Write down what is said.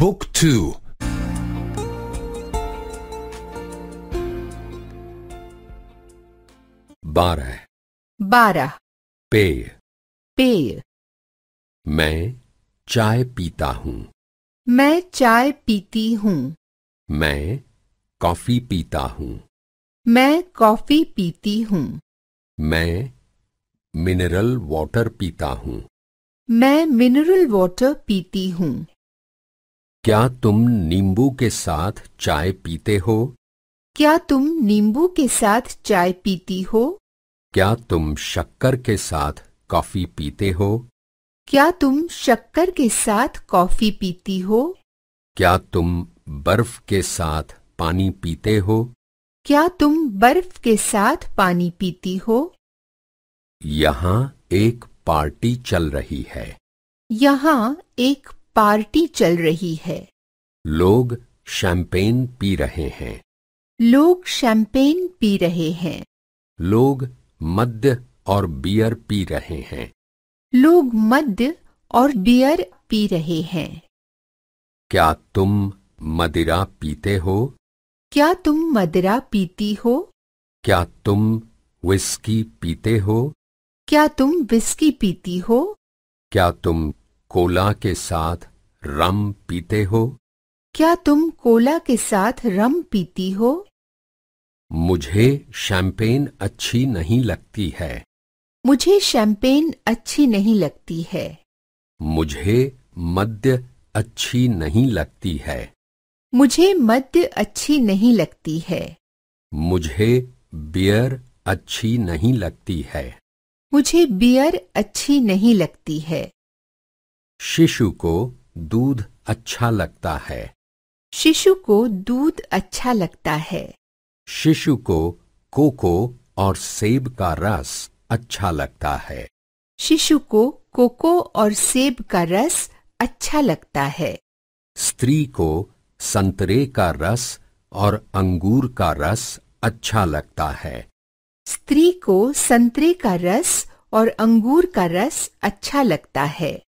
Book 2 बारह बारह पेय पेय मैं चाय पीता हूँ मैं चाय पीती हूँ मैं कॉफी पीता हूँ मैं कॉफी पीती हूँ मैं मिनरल वाटर पीता हूँ मैं मिनरल वाटर पीती हूँ क्या तुम नींबू के साथ चाय पीते हो क्या तुम नींबू के साथ चाय पीती हो क्या तुम शक्कर के साथ कॉफी पीते हो क्या तुम शक्कर के साथ कॉफी पीती हो क्या तुम बर्फ के साथ पानी पीते हो क्या तुम बर्फ के साथ पानी पीती हो यहाँ एक पार्टी चल रही है यहाँ एक पार्टी चल रही है लोग शैंपेन पी रहे हैं लोग शैंपेन पी रहे हैं लोग मद्य और बियर पी रहे हैं लोग मद्य और बियर पी रहे हैं क्या तुम मदिरा पीते हो क्या तुम मदिरा पीती हो क्या तुम विस्की पीते हो क्या तुम विस्की पीती हो क्या तुम कोला के साथ रम पीते हो क्या तुम कोला के साथ रम पीती हो मुझे शैंपेन अच्छी नहीं लगती है मुझे शैंपेन अच्छी नहीं लगती है मुझे मद्य अच्छी नहीं लगती है मुझे मद्य अच्छी नहीं लगती है मुझे बियर अच्छी नहीं लगती है मुझे बियर अच्छी नहीं लगती है शिशु को दूध अच्छा लगता है शिशु को दूध अच्छा लगता है शिशु को कोको और सेब का रस अच्छा लगता है शिशु को कोको और सेब का रस अच्छा लगता है स्त्री को संतरे का रस और अंगूर का रस अच्छा लगता है स्त्री को संतरे का रस और अंगूर का रस अच्छा लगता है